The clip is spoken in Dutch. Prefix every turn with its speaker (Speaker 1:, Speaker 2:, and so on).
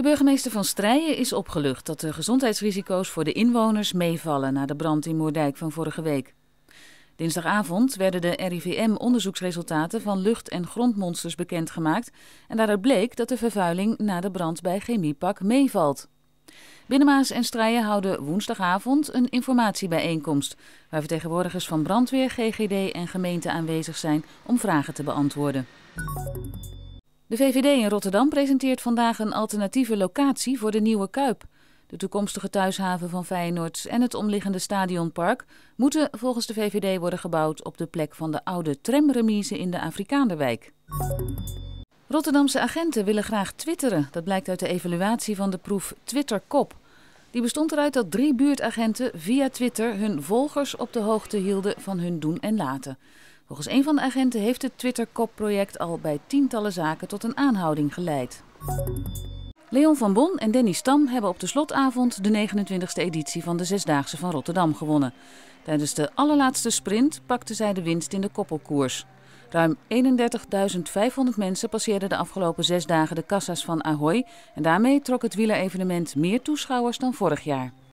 Speaker 1: De burgemeester van Strijen is opgelucht dat de gezondheidsrisico's voor de inwoners meevallen na de brand in Moerdijk van vorige week. Dinsdagavond werden de RIVM onderzoeksresultaten van lucht- en grondmonsters bekendgemaakt en daaruit bleek dat de vervuiling na de brand bij Chemiepak meevalt. Binnenmaas en Strijen houden woensdagavond een informatiebijeenkomst waar vertegenwoordigers van brandweer, GGD en gemeente aanwezig zijn om vragen te beantwoorden. De VVD in Rotterdam presenteert vandaag een alternatieve locatie voor de nieuwe Kuip. De toekomstige thuishaven van Feyenoord en het omliggende stadionpark moeten volgens de VVD worden gebouwd op de plek van de oude tramremise in de Afrikaanderwijk. Rotterdamse agenten willen graag twitteren. Dat blijkt uit de evaluatie van de proef Twitterkop. Die bestond eruit dat drie buurtagenten via Twitter hun volgers op de hoogte hielden van hun doen en laten. Volgens een van de agenten heeft het Twitter-kopproject al bij tientallen zaken tot een aanhouding geleid. Leon van Bon en Denny Stam hebben op de slotavond de 29e editie van de Zesdaagse van Rotterdam gewonnen. Tijdens de allerlaatste sprint pakten zij de winst in de koppelkoers. Ruim 31.500 mensen passeerden de afgelopen zes dagen de kassa's van Ahoy. En daarmee trok het wielerevenement meer toeschouwers dan vorig jaar.